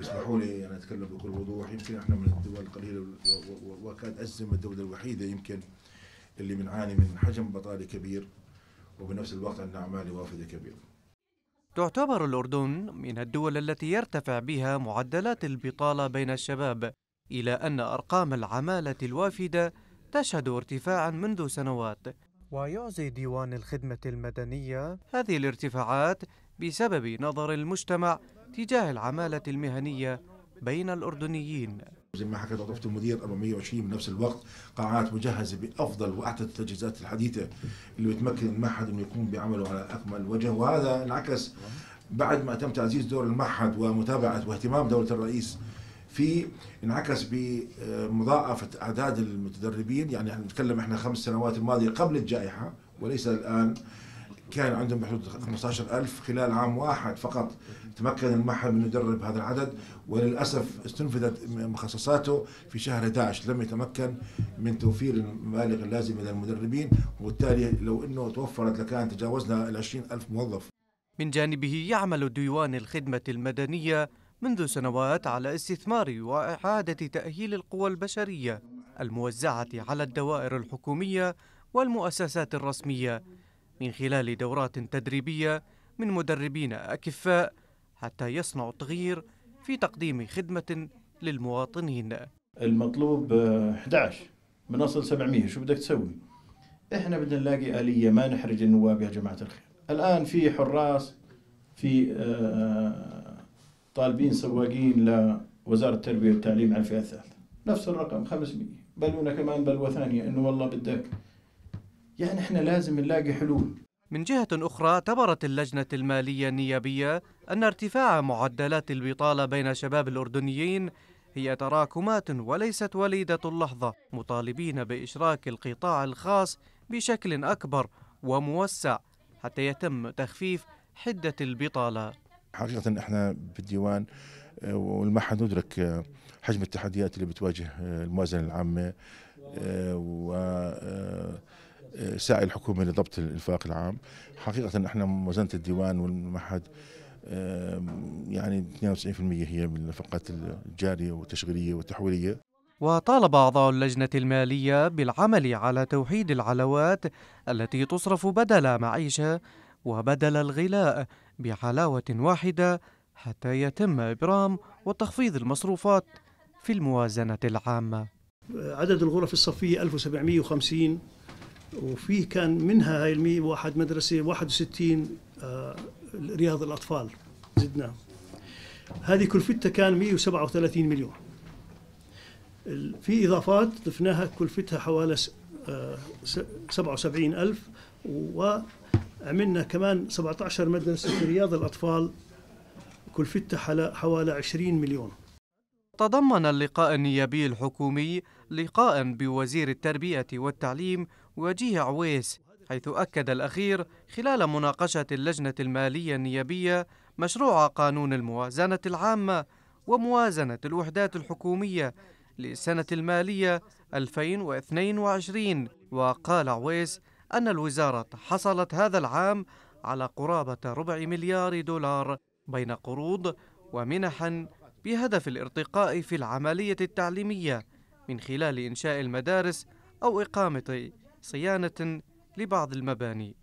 اسمحوا لي أنا أتكلم بكل وضوح يمكن احنا من الدول القليلة وكاد ازمه الدولة الوحيدة يمكن اللي بنعاني من حجم بطالة كبير وبنفس الوقت عندنا أعمال وافدة كبيرة تعتبر الأردن من الدول التي يرتفع بها معدلات البطالة بين الشباب إلى أن أرقام العمالة الوافدة تشهد ارتفاعا منذ سنوات ويعزي ديوان الخدمة المدنية هذه الارتفاعات بسبب نظر المجتمع تجاه العمالة المهنية بين الأردنيين زي ما حكيت عضوية المدير 420 بنفس الوقت قاعات مجهزة بأفضل وأحدث التجهيزات الحديثة اللي بتمكن المعهد أنه يقوم بعمله على أكمل وجه وهذا انعكس بعد ما تم تعزيز دور المعهد ومتابعة واهتمام دولة الرئيس في انعكس بمضاعفة أعداد المتدربين يعني نتكلم احنا خمس سنوات الماضية قبل الجائحة وليس الآن كان عندهم بحدود 15000 خلال عام واحد فقط تمكن المعهد من يدرب هذا العدد وللاسف استنفذت مخصصاته في شهر 11 لم يتمكن من توفير المبالغ اللازمه للمدربين وبالتالي لو انه توفرت لكان تجاوزنا ال 20000 موظف من جانبه يعمل ديوان الخدمه المدنيه منذ سنوات على استثمار واعاده تاهيل القوى البشريه الموزعه على الدوائر الحكوميه والمؤسسات الرسميه من خلال دورات تدريبية من مدربين أكفاء حتى يصنعوا التغيير في تقديم خدمة للمواطنين المطلوب 11 آه، من أصل 700 شو بدك تسوي؟ إحنا بدنا نلاقي آلية ما نحرج النواب يا جماعة الخير الآن في حراس في آه، طالبين سواقين لوزارة التربية والتعليم على الفئة الثالثة نفس الرقم 500 بلونا كمان بلوة ثانية إنه والله بدك يعني احنا لازم نلاقي حلول من جهة أخرى اعتبرت اللجنة المالية النيابية أن ارتفاع معدلات البطالة بين شباب الأردنيين هي تراكمات وليست وليدة اللحظة مطالبين بإشراك القطاع الخاص بشكل أكبر وموسع حتى يتم تخفيف حدة البطالة حقيقة احنا بالديوان آه، والمعهد ندرك آه، حجم التحديات اللي بتواجه آه، الموازنة العامة سعي الحكومة لضبط الإنفاق العام حقيقة احنا وزنة الديوان والمعهد يعني 92% هي من النفقات الجارية والتشغيلية والتحويلية وطالب أعضاء اللجنة المالية بالعمل على توحيد العلوات التي تصرف بدل معيشة وبدل الغلاء بحلاوة واحدة حتى يتم إبرام وتخفيض المصروفات في الموازنة العامة عدد الغرف الصفية 1750 وفي كان منها هاي ال واحد مدرسة 61 آه، رياض الأطفال زدنا هذه كلفتها كان 137 مليون في إضافات ضفناها كلفتها حوالي 77 آه، ألف وعملنا كمان 17 مدرسة في رياض الأطفال كلفتها حوالي 20 مليون تضمن اللقاء النيابي الحكومي لقاء بوزير التربية والتعليم وجيه عويس حيث أكد الأخير خلال مناقشة اللجنة المالية النيابية مشروع قانون الموازنة العامة وموازنة الوحدات الحكومية للسنة المالية 2022 وقال عويس أن الوزارة حصلت هذا العام على قرابة ربع مليار دولار بين قروض ومنح بهدف الارتقاء في العملية التعليمية من خلال إنشاء المدارس أو إقامة صيانة لبعض المباني